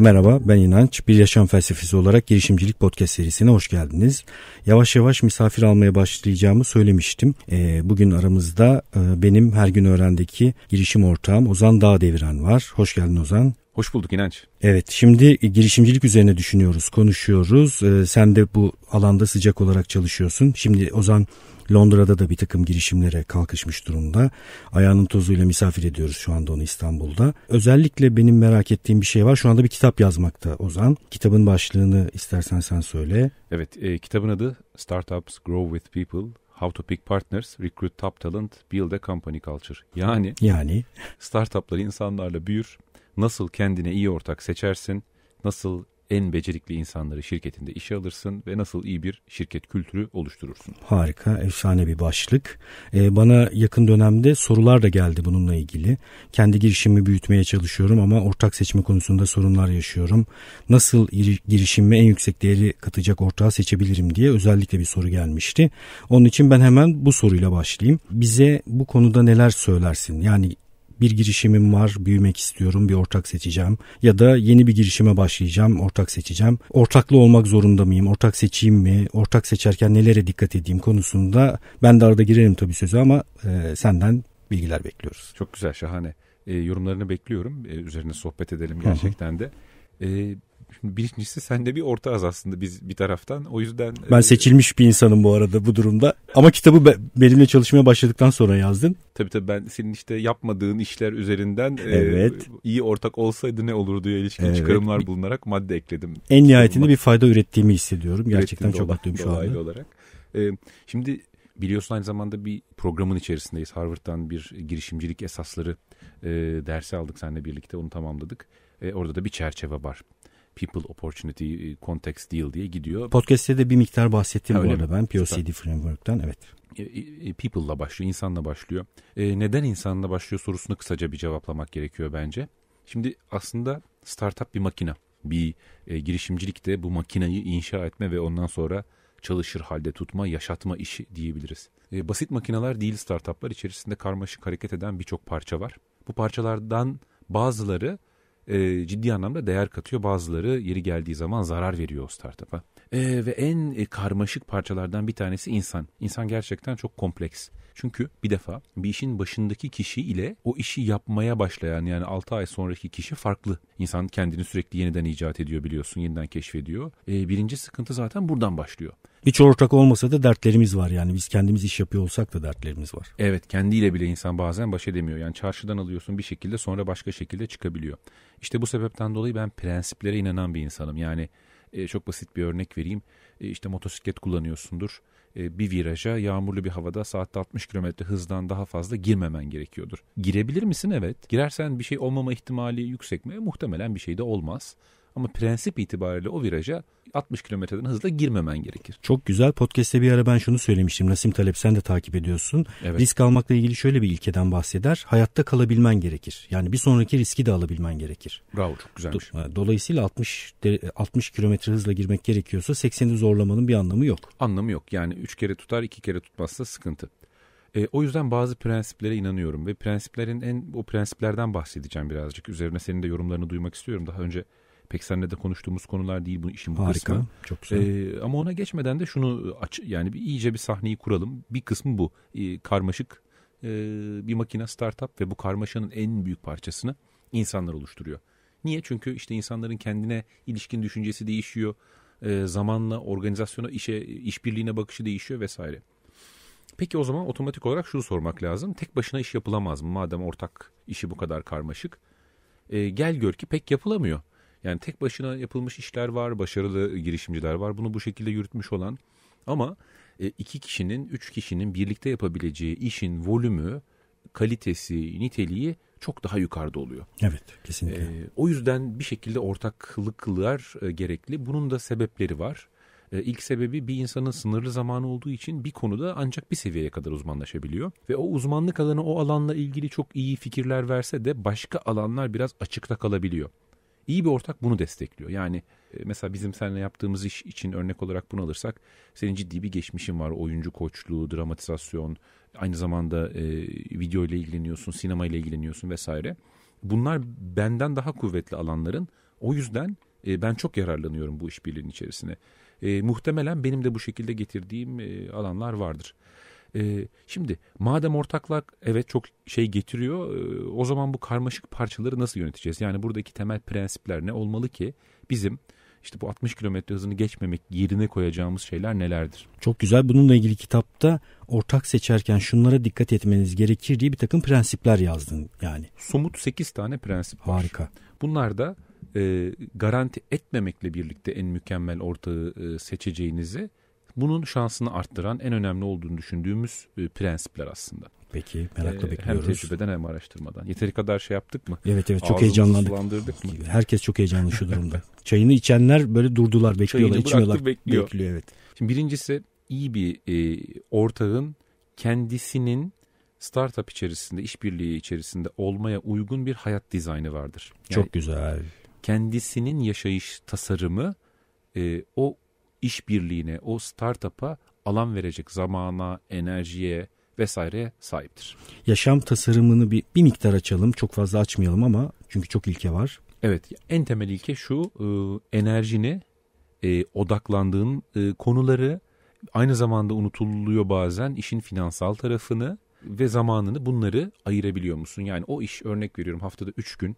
Merhaba ben İnanç. Bir Yaşam Felsefesi olarak girişimcilik podcast serisine hoş geldiniz. Yavaş yavaş misafir almaya başlayacağımı söylemiştim. E, bugün aramızda e, benim her gün öğrendeki girişim ortağım Ozan Dağdeviren var. Hoş geldin Ozan. Hoş bulduk İnanç. Evet şimdi girişimcilik üzerine düşünüyoruz, konuşuyoruz. Ee, sen de bu alanda sıcak olarak çalışıyorsun. Şimdi Ozan Londra'da da bir takım girişimlere kalkışmış durumda. Ayağının tozuyla misafir ediyoruz şu anda onu İstanbul'da. Özellikle benim merak ettiğim bir şey var. Şu anda bir kitap yazmakta Ozan. Kitabın başlığını istersen sen söyle. Evet e, kitabın adı Startups Grow With People How to Pick Partners, Recruit Top Talent, Build a Company Culture. Yani, yani. startuplar insanlarla büyür, nasıl kendine iyi ortak seçersin, nasıl en becerikli insanları şirketinde işe alırsın ve nasıl iyi bir şirket kültürü oluşturursun. Harika, efsane bir başlık. Ee, bana yakın dönemde sorular da geldi bununla ilgili. Kendi girişimi büyütmeye çalışıyorum ama ortak seçme konusunda sorunlar yaşıyorum. Nasıl girişimime en yüksek değeri katacak ortağı seçebilirim diye özellikle bir soru gelmişti. Onun için ben hemen bu soruyla başlayayım. Bize bu konuda neler söylersin? Yani bir girişimim var, büyümek istiyorum, bir ortak seçeceğim ya da yeni bir girişime başlayacağım, ortak seçeceğim. Ortaklı olmak zorunda mıyım? Ortak seçeyim mi? Ortak seçerken nelere dikkat edeyim konusunda ben de arada girerim tabii sözü ama e, senden bilgiler bekliyoruz. Çok güzel, şahane. E, yorumlarını bekliyorum. E, üzerine sohbet edelim gerçekten Hı-hı. de. E, Şimdi sen de bir orta az aslında biz bir taraftan. O yüzden... Ben e, seçilmiş bir insanım bu arada bu durumda. Ama kitabı benimle çalışmaya başladıktan sonra yazdın. Tabii tabii ben senin işte yapmadığın işler üzerinden e, evet. e, iyi ortak olsaydı ne olurdu diye ilişkin evet. çıkarımlar bulunarak madde ekledim. En nihayetinde bir fayda ürettiğimi hissediyorum. Gerçekten çok mutluyum şu anda. olarak. E, şimdi biliyorsun aynı zamanda bir programın içerisindeyiz. Harvard'dan bir girişimcilik esasları e, dersi aldık seninle birlikte onu tamamladık. E, orada da bir çerçeve var. People Opportunity e, Context Deal diye gidiyor. Podcast'te de bir miktar bahsettim ha, bu arada mi? ben POCD Süper. Framework'tan evet. E, e, People'la başlıyor, insanla başlıyor. neden insanla başlıyor sorusunu kısaca bir cevaplamak gerekiyor bence. Şimdi aslında startup bir makina, Bir girişimcilikte bu makinayı inşa etme ve ondan sonra çalışır halde tutma, yaşatma işi diyebiliriz. basit makineler değil startuplar içerisinde karmaşık hareket eden birçok parça var. Bu parçalardan bazıları e, ciddi anlamda değer katıyor. Bazıları yeri geldiği zaman zarar veriyor o startup'a. E, ve en e, karmaşık parçalardan bir tanesi insan. İnsan gerçekten çok kompleks. Çünkü bir defa bir işin başındaki kişi ile o işi yapmaya başlayan yani 6 ay sonraki kişi farklı. İnsan kendini sürekli yeniden icat ediyor biliyorsun, yeniden keşfediyor. E, birinci sıkıntı zaten buradan başlıyor. Hiç ortak olmasa da dertlerimiz var yani. Biz kendimiz iş yapıyor olsak da dertlerimiz var. Evet kendiyle bile insan bazen baş edemiyor. Yani çarşıdan alıyorsun bir şekilde sonra başka şekilde çıkabiliyor. İşte bu sebepten dolayı ben prensiplere inanan bir insanım. Yani e, çok basit bir örnek vereyim. E, işte motosiklet kullanıyorsundur. E, bir viraja yağmurlu bir havada saatte 60 kilometre hızdan daha fazla girmemen gerekiyordur. Girebilir misin? Evet. Girersen bir şey olmama ihtimali yüksek mi? Muhtemelen bir şey de olmaz. Ama prensip itibariyle o viraja 60 kilometreden hızla girmemen gerekir. Çok güzel. Podcast'te bir ara ben şunu söylemiştim. Nasim Talep sen de takip ediyorsun. Evet. Risk almakla ilgili şöyle bir ilkeden bahseder. Hayatta kalabilmen gerekir. Yani bir sonraki riski de alabilmen gerekir. Bravo çok güzelmiş. E, dolayısıyla 60 60 e, kilometre hızla girmek gerekiyorsa 80'i zorlamanın bir anlamı yok. Anlamı yok. Yani 3 kere tutar 2 kere tutmazsa sıkıntı. E, o yüzden bazı prensiplere inanıyorum ve prensiplerin en o prensiplerden bahsedeceğim birazcık. Üzerine senin de yorumlarını duymak istiyorum. Daha önce Pek seninle de konuştuğumuz konular değil bu işin bu Harika, kısmı. Çok güzel. Ee, ama ona geçmeden de şunu aç, yani bir, iyice bir sahneyi kuralım. Bir kısmı bu. Ee, karmaşık e, bir makine startup ve bu karmaşanın en büyük parçasını insanlar oluşturuyor. Niye? Çünkü işte insanların kendine ilişkin düşüncesi değişiyor. E, zamanla organizasyona, işe, işbirliğine bakışı değişiyor vesaire. Peki o zaman otomatik olarak şunu sormak lazım. Tek başına iş yapılamaz mı? Madem ortak işi bu kadar karmaşık. E, gel gör ki pek yapılamıyor. Yani tek başına yapılmış işler var, başarılı girişimciler var. Bunu bu şekilde yürütmüş olan ama e, iki kişinin, üç kişinin birlikte yapabileceği işin volümü, kalitesi, niteliği çok daha yukarıda oluyor. Evet, kesinlikle. E, o yüzden bir şekilde ortaklıklar e, gerekli. Bunun da sebepleri var. E, ilk sebebi bir insanın sınırlı zamanı olduğu için bir konuda ancak bir seviyeye kadar uzmanlaşabiliyor. Ve o uzmanlık alanı o alanla ilgili çok iyi fikirler verse de başka alanlar biraz açıkta kalabiliyor. İyi bir ortak bunu destekliyor. Yani e, mesela bizim seninle yaptığımız iş için örnek olarak bunu alırsak senin ciddi bir geçmişin var. Oyuncu koçluğu, dramatizasyon, aynı zamanda e, video ile ilgileniyorsun, sinema ile ilgileniyorsun vesaire. Bunlar benden daha kuvvetli alanların. O yüzden e, ben çok yararlanıyorum bu işbirliğinin içerisine. E, muhtemelen benim de bu şekilde getirdiğim e, alanlar vardır. E, şimdi madem ortaklık evet çok şey getiriyor e, o zaman bu karmaşık parçaları nasıl yöneteceğiz? Yani buradaki temel prensipler ne olmalı ki bizim işte bu 60 kilometre hızını geçmemek yerine koyacağımız şeyler nelerdir? Çok güzel. Bununla ilgili kitapta ortak seçerken şunlara dikkat etmeniz gerekir diye bir takım prensipler yazdın yani. Somut 8 tane prensip var. Harika. Bunlar da e, garanti etmemekle birlikte en mükemmel ortağı e, seçeceğinizi bunun şansını arttıran en önemli olduğunu düşündüğümüz e, prensipler aslında. Peki merakla ee, bekliyoruz. Hem tecrübeden hem araştırmadan. Yeteri kadar şey yaptık mı? Evet evet çok Ağzımızı heyecanlandık. Mı? Herkes çok heyecanlı şu durumda. Çayını içenler böyle durdular bekliyorlar Çayını içmiyorlar. Bıraktı, bekliyor. bekliyor evet. Şimdi birincisi iyi bir e, ortağın kendisinin startup içerisinde, işbirliği içerisinde olmaya uygun bir hayat dizaynı vardır. Yani Çok güzel. Kendisinin yaşayış tasarımı e, o işbirliğine, o startup'a alan verecek zamana, enerjiye vesaire sahiptir. Yaşam tasarımını bir, bir miktar açalım. Çok fazla açmayalım ama çünkü çok ilke var. Evet en temel ilke şu e, enerjini e, odaklandığın e, konuları aynı zamanda unutuluyor bazen işin finansal tarafını ve zamanını bunları ayırabiliyor musun? Yani o iş örnek veriyorum haftada 3 gün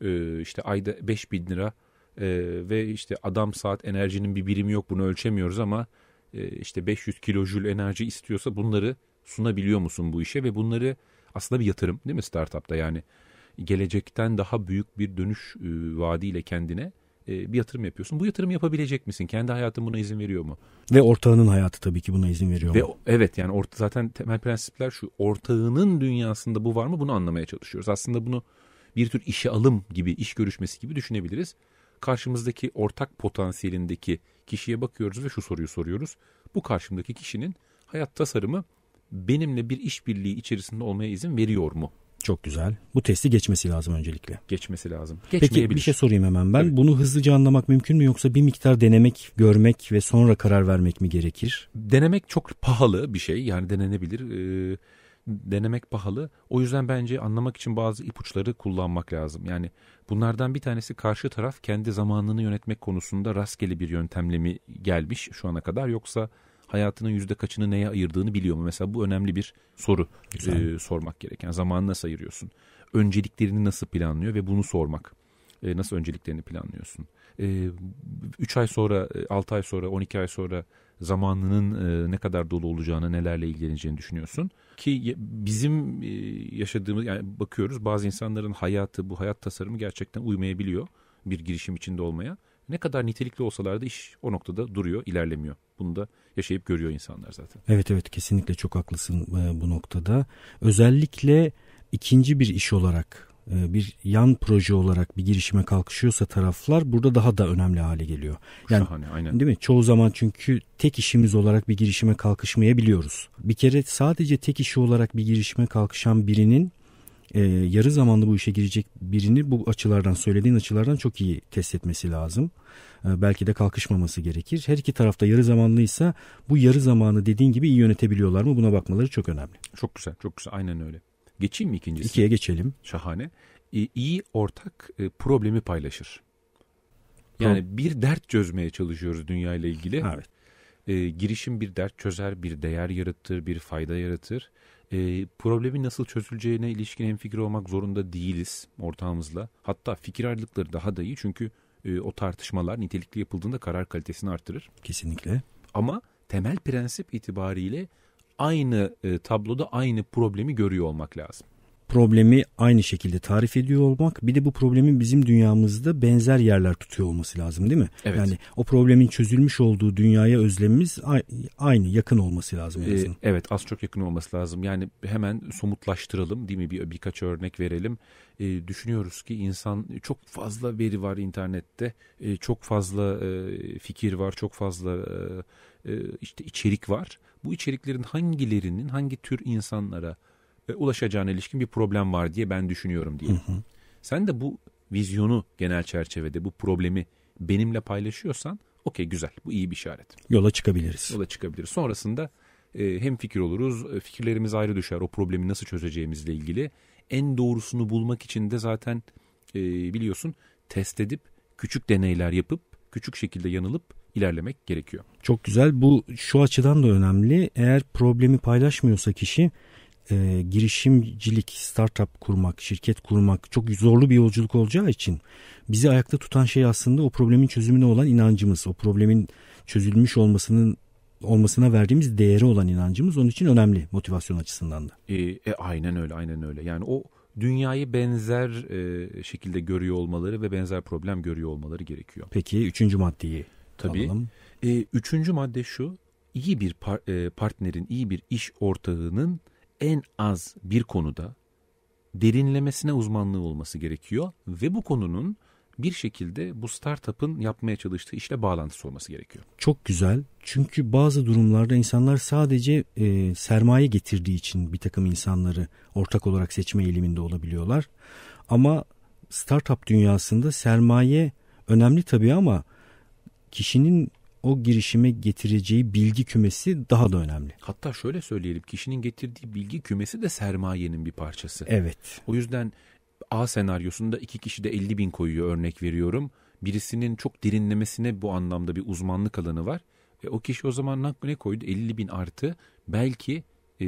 e, işte ayda 5 bin lira e, ve işte adam saat enerjinin bir birimi yok bunu ölçemiyoruz ama e, işte 500 kilojül enerji istiyorsa bunları sunabiliyor musun bu işe ve bunları aslında bir yatırım değil mi startupta yani gelecekten daha büyük bir dönüş e, vaadiyle kendine e, bir yatırım yapıyorsun. Bu yatırım yapabilecek misin? Kendi hayatın buna izin veriyor mu? Ve ortağının hayatı tabii ki buna izin veriyor Ve, mu? Evet yani orta, zaten temel prensipler şu ortağının dünyasında bu var mı bunu anlamaya çalışıyoruz. Aslında bunu bir tür işe alım gibi iş görüşmesi gibi düşünebiliriz karşımızdaki ortak potansiyelindeki kişiye bakıyoruz ve şu soruyu soruyoruz. Bu karşımdaki kişinin hayat tasarımı benimle bir işbirliği içerisinde olmaya izin veriyor mu? Çok güzel. Bu testi geçmesi lazım öncelikle. Geçmesi lazım. Peki bir şey sorayım hemen ben. Evet. Bunu hızlıca anlamak mümkün mü yoksa bir miktar denemek, görmek ve sonra karar vermek mi gerekir? Denemek çok pahalı bir şey. Yani denenebilir. Ee, denemek pahalı. O yüzden bence anlamak için bazı ipuçları kullanmak lazım. Yani bunlardan bir tanesi karşı taraf kendi zamanını yönetmek konusunda rastgele bir yöntemle mi gelmiş şu ana kadar yoksa hayatının yüzde kaçını neye ayırdığını biliyor mu? Mesela bu önemli bir soru e, sormak gereken. Yani zamanı nasıl ayırıyorsun? Önceliklerini nasıl planlıyor ve bunu sormak. E, nasıl önceliklerini planlıyorsun? E, 3 ay sonra, 6 ay sonra, 12 ay sonra zamanının e, ne kadar dolu olacağını, nelerle ilgileneceğini düşünüyorsun. Ki bizim e, yaşadığımız yani bakıyoruz bazı insanların hayatı bu hayat tasarımı gerçekten uymayabiliyor bir girişim içinde olmaya. Ne kadar nitelikli olsalar da iş o noktada duruyor, ilerlemiyor. Bunu da yaşayıp görüyor insanlar zaten. Evet evet kesinlikle çok haklısın e, bu noktada. Özellikle ikinci bir iş olarak e, bir yan proje olarak bir girişime kalkışıyorsa taraflar burada daha da önemli hale geliyor. Yani Şahane, aynen. değil mi? Çoğu zaman çünkü tek işimiz olarak bir girişime kalkışmayabiliyoruz. Bir kere sadece tek işi olarak bir girişime kalkışan birinin e, yarı zamanlı bu işe girecek birini bu açılardan söylediğin açılardan çok iyi test etmesi lazım. E, belki de kalkışmaması gerekir. Her iki tarafta yarı zamanlıysa bu yarı zamanı dediğin gibi iyi yönetebiliyorlar mı buna bakmaları çok önemli. Çok güzel, çok güzel. Aynen öyle. Geçeyim mi ikincisi? İkiye geçelim. Şahane. E, iyi ortak e, problemi paylaşır. Yani Pro- bir dert çözmeye çalışıyoruz dünyayla ilgili. Evet. E, girişim bir dert çözer, bir değer yaratır, bir fayda yaratır. E, problemi nasıl çözüleceğine ilişkin hemfikir olmak zorunda değiliz ortağımızla. Hatta fikir ayrılıkları daha da iyi çünkü e, o tartışmalar nitelikli yapıldığında karar kalitesini artırır. Kesinlikle. Ama temel prensip itibariyle aynı e, tabloda aynı problemi görüyor olmak lazım. Problemi aynı şekilde tarif ediyor olmak bir de bu problemin bizim dünyamızda benzer yerler tutuyor olması lazım değil mi? Evet. Yani o problemin çözülmüş olduğu dünyaya özlemimiz aynı yakın olması lazım. Ee, evet az çok yakın olması lazım yani hemen somutlaştıralım değil mi bir birkaç örnek verelim. E, düşünüyoruz ki insan çok fazla veri var internette e, çok fazla e, fikir var çok fazla e, e işte içerik var bu içeriklerin hangilerinin hangi tür insanlara e, ulaşacağına ilişkin bir problem var diye ben düşünüyorum diye. Hı hı. Sen de bu vizyonu genel çerçevede bu problemi benimle paylaşıyorsan okey güzel bu iyi bir işaret. Yola çıkabiliriz. Yola çıkabiliriz. Sonrasında e, hem fikir oluruz e, fikirlerimiz ayrı düşer o problemi nasıl çözeceğimizle ilgili. En doğrusunu bulmak için de zaten e, biliyorsun test edip küçük deneyler yapıp küçük şekilde yanılıp ilerlemek gerekiyor. Çok güzel. Bu şu açıdan da önemli. Eğer problemi paylaşmıyorsa kişi e, girişimcilik, startup kurmak, şirket kurmak çok zorlu bir yolculuk olacağı için bizi ayakta tutan şey aslında o problemin çözümüne olan inancımız. O problemin çözülmüş olmasının olmasına verdiğimiz değeri olan inancımız onun için önemli motivasyon açısından da. E, e, aynen öyle, aynen öyle. Yani o dünyayı benzer e, şekilde görüyor olmaları ve benzer problem görüyor olmaları gerekiyor. Peki üçüncü maddeyi Tabii. E, üçüncü madde şu. İyi bir par e, partnerin, iyi bir iş ortağının en az bir konuda derinlemesine uzmanlığı olması gerekiyor ve bu konunun bir şekilde bu startup'ın yapmaya çalıştığı işle bağlantısı olması gerekiyor. Çok güzel. Çünkü bazı durumlarda insanlar sadece e, sermaye getirdiği için bir takım insanları ortak olarak seçme eğiliminde olabiliyorlar. Ama startup dünyasında sermaye önemli tabii ama kişinin o girişime getireceği bilgi kümesi daha da önemli. Hatta şöyle söyleyelim kişinin getirdiği bilgi kümesi de sermayenin bir parçası. Evet. O yüzden A senaryosunda iki kişi de 50 bin koyuyor örnek veriyorum. Birisinin çok derinlemesine bu anlamda bir uzmanlık alanı var. E, o kişi o zaman ne koydu? 50 bin artı belki e,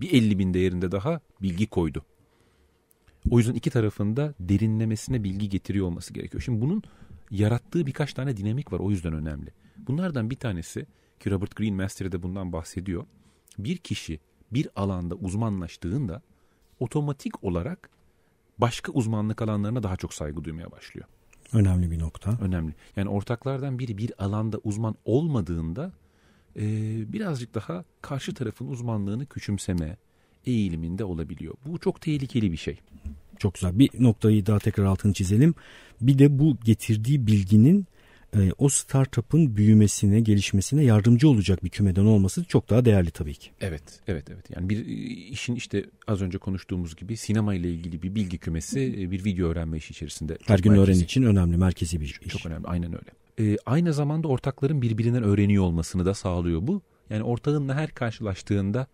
bir 50 bin değerinde daha bilgi koydu. O yüzden iki tarafında derinlemesine bilgi getiriyor olması gerekiyor. Şimdi bunun yarattığı birkaç tane dinamik var. O yüzden önemli. Bunlardan bir tanesi ki Robert Greene Master'de bundan bahsediyor. Bir kişi bir alanda uzmanlaştığında otomatik olarak başka uzmanlık alanlarına daha çok saygı duymaya başlıyor. Önemli bir nokta. Önemli. Yani ortaklardan biri bir alanda uzman olmadığında e, birazcık daha karşı tarafın uzmanlığını küçümseme eğiliminde olabiliyor. Bu çok tehlikeli bir şey. Çok güzel. Bir noktayı daha tekrar altını çizelim. Bir de bu getirdiği bilginin e, o startup'ın büyümesine, gelişmesine yardımcı olacak bir kümeden olması çok daha değerli tabii ki. Evet, evet, evet. Yani bir e, işin işte az önce konuştuğumuz gibi sinema ile ilgili bir bilgi kümesi e, bir video öğrenme işi içerisinde. Her gün merkezi. öğren için önemli, merkezi bir iş. Çok önemli, aynen öyle. E, aynı zamanda ortakların birbirinden öğreniyor olmasını da sağlıyor bu. Yani ortağınla her karşılaştığında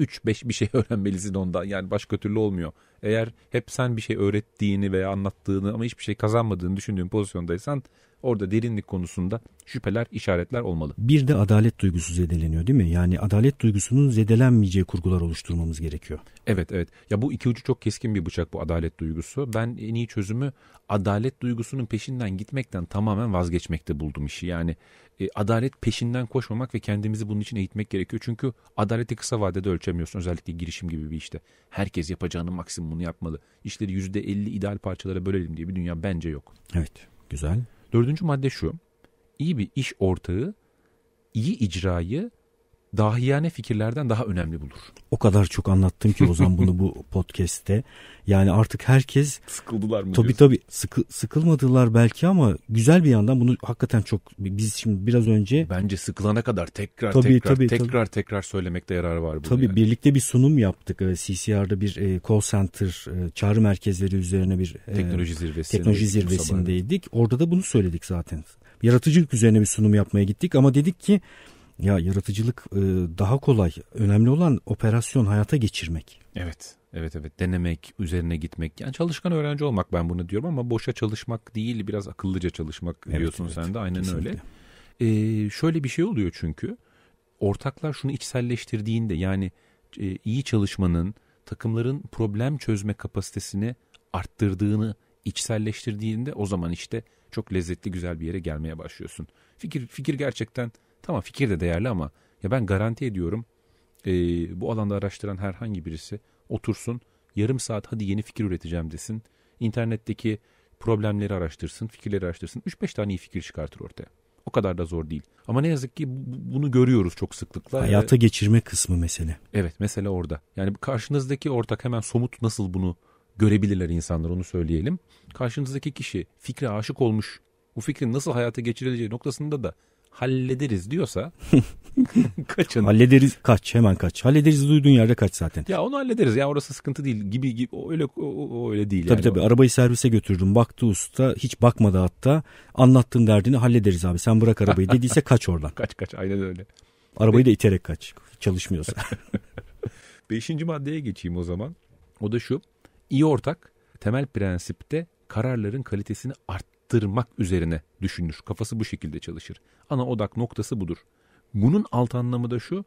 3-5 bir şey öğrenmelisin ondan. Yani başka türlü olmuyor. Eğer hep sen bir şey öğrettiğini veya anlattığını ama hiçbir şey kazanmadığını düşündüğün pozisyondaysan Orada derinlik konusunda şüpheler, işaretler olmalı. Bir de adalet duygusu zedeleniyor değil mi? Yani adalet duygusunun zedelenmeyeceği kurgular oluşturmamız gerekiyor. Evet evet. Ya bu iki ucu çok keskin bir bıçak bu adalet duygusu. Ben en iyi çözümü adalet duygusunun peşinden gitmekten tamamen vazgeçmekte buldum işi. Yani e, adalet peşinden koşmamak ve kendimizi bunun için eğitmek gerekiyor. Çünkü adaleti kısa vadede ölçemiyorsun. Özellikle girişim gibi bir işte. Herkes yapacağının maksimumunu yapmalı. İşleri %50 ideal parçalara bölelim diye bir dünya bence yok. Evet güzel. Dördüncü madde şu. İyi bir iş ortağı iyi icrayı dahiyane fikirlerden daha önemli bulur. O kadar çok anlattım ki o zaman bunu bu podcast'te. Yani artık herkes sıkıldılar mı? Tabii diyorsun? tabii sıkı, sıkılmadılar belki ama güzel bir yandan bunu hakikaten çok biz şimdi biraz önce bence sıkılana kadar tekrar tabii, tekrar tabii, tekrar tabii. tekrar söylemekte yarar var bunun. Tabii yani. birlikte bir sunum yaptık. Ee, CCR'da bir e, call center e, çağrı merkezleri üzerine bir e, teknoloji zirvesi teknoloji zirvesindeydik. Orada da bunu söyledik zaten. Yaratıcılık üzerine bir sunum yapmaya gittik ama dedik ki ya yaratıcılık e, daha kolay. Önemli olan operasyon hayata geçirmek. Evet. Evet evet denemek, üzerine gitmek. Yani çalışkan öğrenci olmak ben bunu diyorum ama boşa çalışmak değil biraz akıllıca çalışmak evet, diyorsun evet, sen de aynen kesinlikle. öyle. Ee, şöyle bir şey oluyor çünkü ortaklar şunu içselleştirdiğinde yani e, iyi çalışmanın takımların problem çözme kapasitesini arttırdığını içselleştirdiğinde o zaman işte çok lezzetli güzel bir yere gelmeye başlıyorsun. Fikir fikir gerçekten Tamam fikir de değerli ama ya ben garanti ediyorum e, bu alanda araştıran herhangi birisi otursun yarım saat hadi yeni fikir üreteceğim desin. İnternetteki problemleri araştırsın, fikirleri araştırsın. 3-5 tane iyi fikir çıkartır ortaya. O kadar da zor değil. Ama ne yazık ki bunu görüyoruz çok sıklıkla. Hayata geçirme kısmı mesele. Evet mesele orada. Yani karşınızdaki ortak hemen somut nasıl bunu görebilirler insanlar onu söyleyelim. Karşınızdaki kişi fikre aşık olmuş. Bu fikrin nasıl hayata geçirileceği noktasında da hallederiz diyorsa kaçın. Hallederiz kaç hemen kaç. Hallederiz duyduğun yerde kaç zaten. Ya onu hallederiz ya orası sıkıntı değil gibi, gibi öyle o, öyle değil. Tabii yani. tabii arabayı servise götürdüm baktı usta hiç bakmadı hatta anlattığın derdini hallederiz abi sen bırak arabayı dediyse kaç oradan. kaç kaç aynen öyle. Arabayı da iterek kaç çalışmıyorsa. Beşinci maddeye geçeyim o zaman. O da şu iyi ortak temel prensipte kararların kalitesini arttır arttırmak üzerine düşünür. Kafası bu şekilde çalışır. Ana odak noktası budur. Bunun alt anlamı da şu.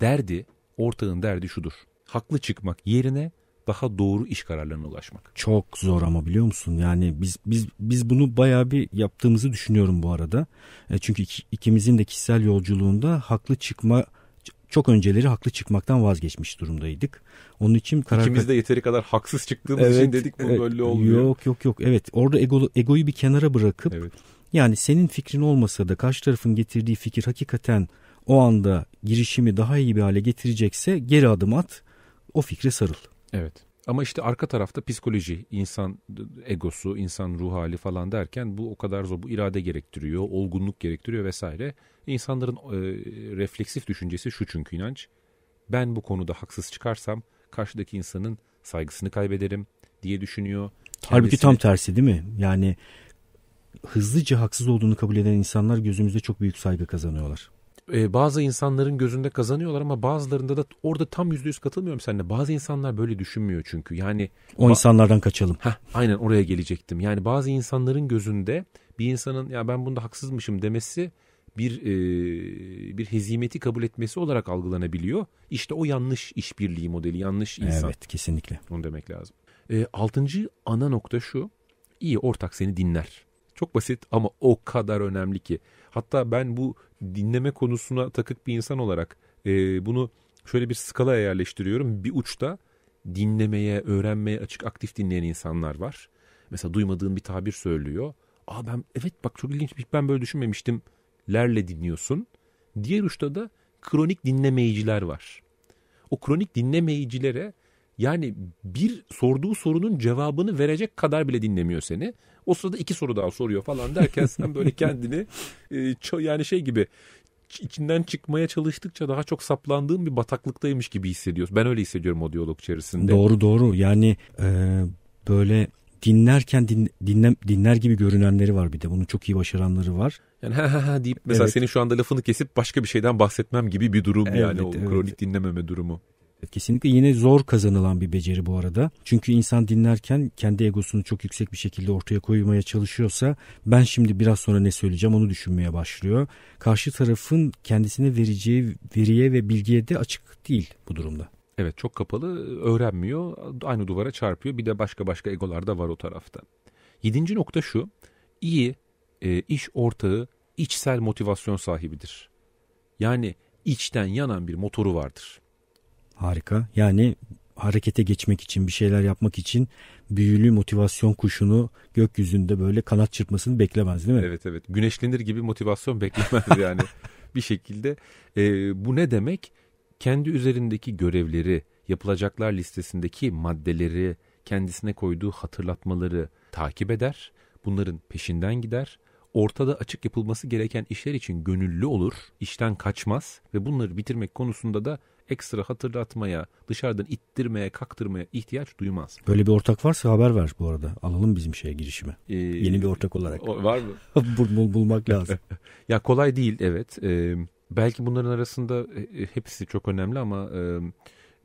Derdi, ortağın derdi şudur. Haklı çıkmak yerine daha doğru iş kararlarına ulaşmak. Çok zor ama biliyor musun? Yani biz biz biz bunu bayağı bir yaptığımızı düşünüyorum bu arada. E çünkü ikimizin de kişisel yolculuğunda haklı çıkma çok önceleri haklı çıkmaktan vazgeçmiş durumdaydık. Onun için karar... İkimiz de yeteri kadar haksız çıktığımız evet, için dedik bu evet, böyle olmuyor. Yok yok yok evet orada ego, egoyu bir kenara bırakıp evet. yani senin fikrin olmasa da karşı tarafın getirdiği fikir hakikaten o anda girişimi daha iyi bir hale getirecekse geri adım at o fikre sarıl. Evet. Ama işte arka tarafta psikoloji, insan egosu, insan ruh hali falan derken bu o kadar zor. Bu irade gerektiriyor, olgunluk gerektiriyor vesaire. İnsanların e, refleksif düşüncesi şu çünkü inanç. Ben bu konuda haksız çıkarsam karşıdaki insanın saygısını kaybederim diye düşünüyor. Kendisi... Halbuki tam tersi değil mi? Yani hızlıca haksız olduğunu kabul eden insanlar gözümüzde çok büyük saygı kazanıyorlar. E, bazı insanların gözünde kazanıyorlar ama bazılarında da orada tam yüzde yüz katılmıyorum seninle. Bazı insanlar böyle düşünmüyor çünkü. Yani o insanlardan kaçalım. Heh, aynen oraya gelecektim. Yani bazı insanların gözünde bir insanın ya ben bunda haksızmışım demesi bir e, bir hezimeti kabul etmesi olarak algılanabiliyor. İşte o yanlış işbirliği modeli, yanlış insan. Evet, kesinlikle. Onu demek lazım. E, altıncı ana nokta şu. İyi ortak seni dinler. Çok basit ama o kadar önemli ki. Hatta ben bu dinleme konusuna takık bir insan olarak e, bunu şöyle bir skalaya yerleştiriyorum. Bir uçta dinlemeye, öğrenmeye açık aktif dinleyen insanlar var. Mesela duymadığın bir tabir söylüyor. Aa ben evet bak çok ilginç ben böyle düşünmemiştim. Lerle dinliyorsun. Diğer uçta da kronik dinlemeyiciler var. O kronik dinlemeyicilere yani bir sorduğu sorunun cevabını verecek kadar bile dinlemiyor seni o sırada iki soru daha soruyor falan derken sen böyle kendini e, yani şey gibi içinden çıkmaya çalıştıkça daha çok saplandığım bir bataklıktaymış gibi hissediyorsun. Ben öyle hissediyorum o diyalog içerisinde. Doğru doğru yani e, böyle dinlerken din, dinle, dinler gibi görünenleri var bir de. Bunu çok iyi başaranları var. Yani ha ha ha deyip mesela evet. senin şu anda lafını kesip başka bir şeyden bahsetmem gibi bir durum evet, yani o evet. kronik dinlememe durumu. Kesinlikle yine zor kazanılan bir beceri bu arada. Çünkü insan dinlerken kendi egosunu çok yüksek bir şekilde ortaya koymaya çalışıyorsa ben şimdi biraz sonra ne söyleyeceğim onu düşünmeye başlıyor. Karşı tarafın kendisine vereceği veriye ve bilgiye de açık değil bu durumda. Evet çok kapalı öğrenmiyor aynı duvara çarpıyor bir de başka başka egolar da var o tarafta. Yedinci nokta şu iyi e, iş ortağı içsel motivasyon sahibidir. Yani içten yanan bir motoru vardır. Harika. Yani harekete geçmek için, bir şeyler yapmak için büyülü motivasyon kuşunu gökyüzünde böyle kanat çırpmasını beklemez değil mi? Evet evet. Güneşlenir gibi motivasyon beklemez yani bir şekilde. E, bu ne demek? Kendi üzerindeki görevleri, yapılacaklar listesindeki maddeleri, kendisine koyduğu hatırlatmaları takip eder. Bunların peşinden gider. Ortada açık yapılması gereken işler için gönüllü olur, işten kaçmaz ve bunları bitirmek konusunda da ekstra hatırlatmaya, dışarıdan ittirmeye, kaktırmaya ihtiyaç duymaz. Böyle bir ortak varsa haber ver bu arada. Alalım bizim şeye girişime. Ee, Yeni bir ortak olarak. O, var mı? bul, bul, bulmak lazım. ya kolay değil evet. Ee, belki bunların arasında e, e, hepsi çok önemli ama... E,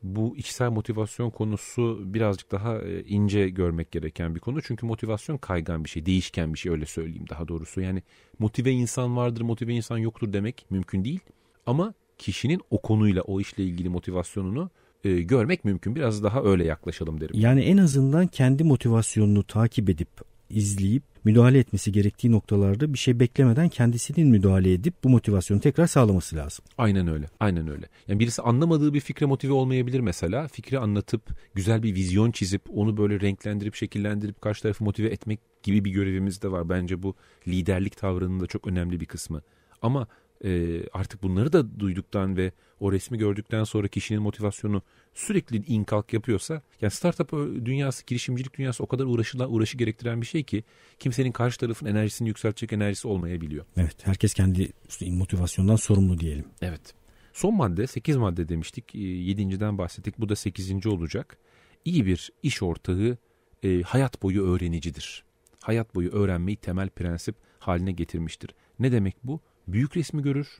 bu içsel motivasyon konusu birazcık daha e, ince görmek gereken bir konu. Çünkü motivasyon kaygan bir şey, değişken bir şey öyle söyleyeyim daha doğrusu. Yani motive insan vardır, motive insan yoktur demek mümkün değil. Ama kişinin o konuyla o işle ilgili motivasyonunu e, görmek mümkün. Biraz daha öyle yaklaşalım derim. Yani en azından kendi motivasyonunu takip edip izleyip müdahale etmesi gerektiği noktalarda bir şey beklemeden kendisinin müdahale edip bu motivasyonu tekrar sağlaması lazım. Aynen öyle. Aynen öyle. Yani birisi anlamadığı bir fikre motive olmayabilir mesela. Fikri anlatıp güzel bir vizyon çizip onu böyle renklendirip şekillendirip karşı tarafı motive etmek gibi bir görevimiz de var. Bence bu liderlik tavrının da çok önemli bir kısmı. Ama e, artık bunları da duyduktan ve o resmi gördükten sonra kişinin motivasyonu sürekli inkalk yapıyorsa yani startup e, dünyası, girişimcilik dünyası o kadar uğraşılan, uğraşı gerektiren bir şey ki kimsenin karşı tarafın enerjisini yükseltecek enerjisi olmayabiliyor. Evet herkes kendi motivasyondan sorumlu diyelim. Evet. Son madde 8 madde demiştik. 7.den ee, bahsettik. Bu da 8. olacak. İyi bir iş ortağı e, hayat boyu öğrenicidir. Hayat boyu öğrenmeyi temel prensip haline getirmiştir. Ne demek bu? büyük resmi görür.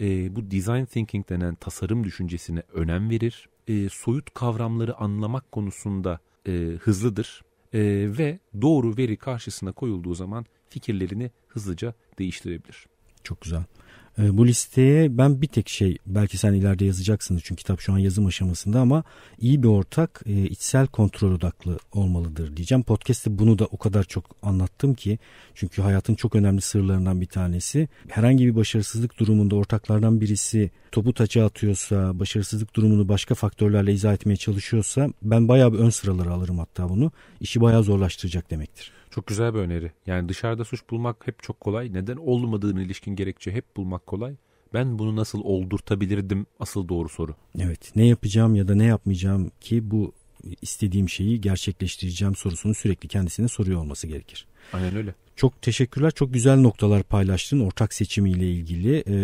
E, bu design thinking denen tasarım düşüncesine önem verir. E, soyut kavramları anlamak konusunda e, hızlıdır. E, ve doğru veri karşısına koyulduğu zaman fikirlerini hızlıca değiştirebilir. Çok güzel. E, bu listeye ben bir tek şey belki sen ileride yazacaksın çünkü kitap şu an yazım aşamasında ama iyi bir ortak e, içsel kontrol odaklı olmalıdır diyeceğim. Podcast'te bunu da o kadar çok anlattım ki çünkü hayatın çok önemli sırlarından bir tanesi. Herhangi bir başarısızlık durumunda ortaklardan birisi topu taça atıyorsa, başarısızlık durumunu başka faktörlerle izah etmeye çalışıyorsa ben bayağı bir ön sıraları alırım hatta bunu. İşi bayağı zorlaştıracak demektir. Çok güzel bir öneri. Yani dışarıda suç bulmak hep çok kolay. Neden olmadığını ilişkin gerekçe hep bulmak kolay. Ben bunu nasıl oldurtabilirdim asıl doğru soru. Evet ne yapacağım ya da ne yapmayacağım ki bu istediğim şeyi gerçekleştireceğim sorusunu sürekli kendisine soruyor olması gerekir. Aynen öyle. Çok teşekkürler. Çok güzel noktalar paylaştın ortak seçimiyle ilgili. E,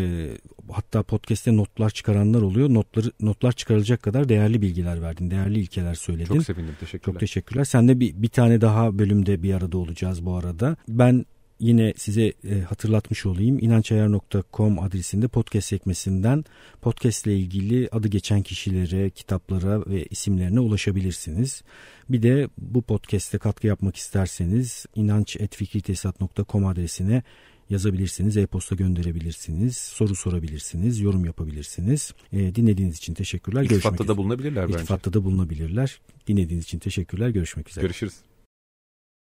hatta podcast'te notlar çıkaranlar oluyor. Notları notlar çıkarılacak kadar değerli bilgiler verdin. Değerli ilkeler söyledin. Çok sevindim. Teşekkürler. Çok teşekkürler. Sen de bir bir tane daha bölümde bir arada olacağız bu arada. Ben yine size e, hatırlatmış olayım. inancayar.com adresinde podcast sekmesinden podcast ile ilgili adı geçen kişilere, kitaplara ve isimlerine ulaşabilirsiniz. Bir de bu podcast'e katkı yapmak isterseniz inanç.fikritesat.com adresine yazabilirsiniz, e-posta gönderebilirsiniz, soru sorabilirsiniz, yorum yapabilirsiniz. E, dinlediğiniz için teşekkürler. İltifatta da üzere. bulunabilirler İltifatta bence. İltifatta da bulunabilirler. Dinlediğiniz için teşekkürler. Görüşmek üzere. Görüşürüz.